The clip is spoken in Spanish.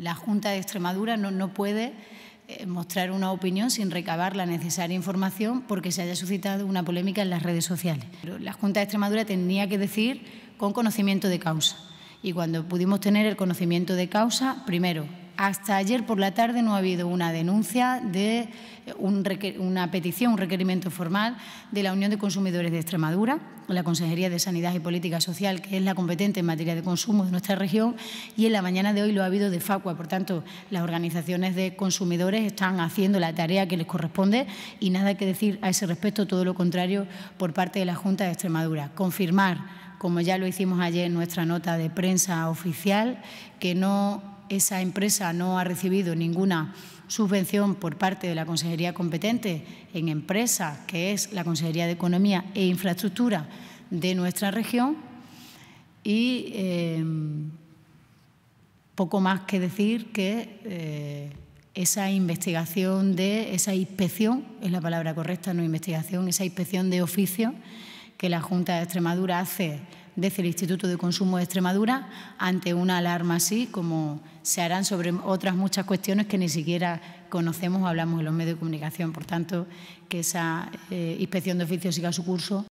la Junta de Extremadura no, puede eh, mostrar una opinión sin recabar la necesaria información porque se haya suscitado una polémica en las redes sociales. Pero la Junta de Extremadura tenía que decir con conocimiento de causa. Y cuando pudimos tener el conocimiento de causa, primero, hasta ayer por la tarde no ha habido una denuncia de eh, una petición, un requerimiento formal de la Unión de Consumidores de Extremadura, la Consejería de Sanidad y Política Social, que es la competente en materia de consumo de nuestra región, y en la mañana de hoy lo ha habido de Facua. Por tanto, las organizaciones de consumidores están haciendo la tarea que les corresponde y nada que decir a ese respecto, todo lo contrario por parte de la Junta de Extremadura. Confirmar como ya lo hicimos ayer en nuestra nota de prensa oficial, que no esa empresa no ha recibido ninguna subvención por parte de la consejería competente en empresa, que es la Consejería de Economía e Infraestructura de nuestra región. Y eh, poco más que decir que eh, esa investigación de, esa inspección, es la palabra correcta, no investigación, esa inspección de oficio que la Junta de Extremadura hace desde el Instituto de Consumo de Extremadura ante una alarma así como se harán sobre otras muchas cuestiones que ni siquiera conocemos o hablamos en los medios de comunicación. Por tanto, que esa eh, inspección de oficio siga su curso.